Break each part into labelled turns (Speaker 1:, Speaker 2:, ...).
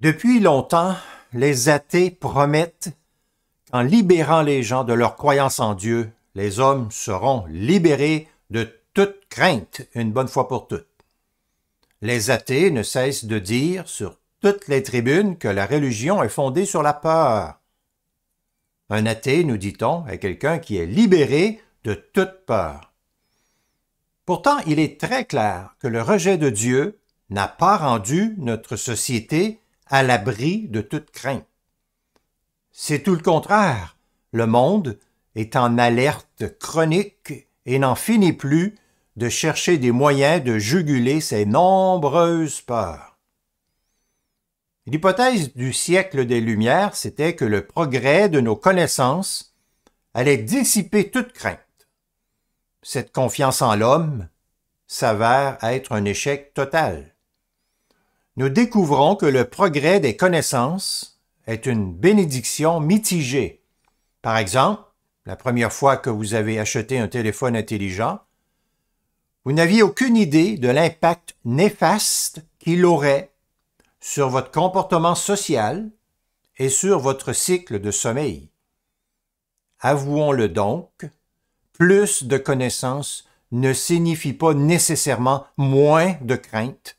Speaker 1: Depuis longtemps, les athées promettent qu'en libérant les gens de leur croyance en Dieu, les hommes seront libérés de toute crainte une bonne fois pour toutes. Les athées ne cessent de dire sur toutes les tribunes que la religion est fondée sur la peur. Un athée, nous dit-on, est quelqu'un qui est libéré de toute peur. Pourtant, il est très clair que le rejet de Dieu n'a pas rendu notre société à l'abri de toute crainte. C'est tout le contraire. Le monde est en alerte chronique et n'en finit plus de chercher des moyens de juguler ses nombreuses peurs. L'hypothèse du siècle des Lumières, c'était que le progrès de nos connaissances allait dissiper toute crainte. Cette confiance en l'homme s'avère être un échec total nous découvrons que le progrès des connaissances est une bénédiction mitigée. Par exemple, la première fois que vous avez acheté un téléphone intelligent, vous n'aviez aucune idée de l'impact néfaste qu'il aurait sur votre comportement social et sur votre cycle de sommeil. Avouons-le donc, plus de connaissances ne signifie pas nécessairement moins de crainte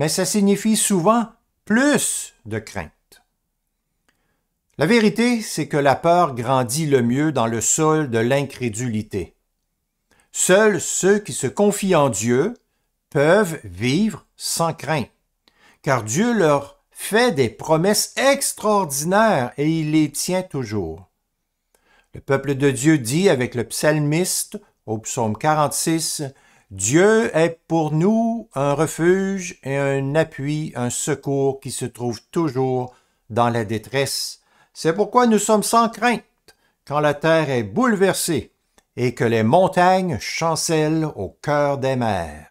Speaker 1: mais ça signifie souvent plus de crainte. La vérité, c'est que la peur grandit le mieux dans le sol de l'incrédulité. Seuls ceux qui se confient en Dieu peuvent vivre sans crainte, car Dieu leur fait des promesses extraordinaires et il les tient toujours. Le peuple de Dieu dit avec le psalmiste au psaume 46, Dieu est pour nous un refuge et un appui, un secours qui se trouve toujours dans la détresse. C'est pourquoi nous sommes sans crainte quand la terre est bouleversée et que les montagnes chancellent au cœur des mers.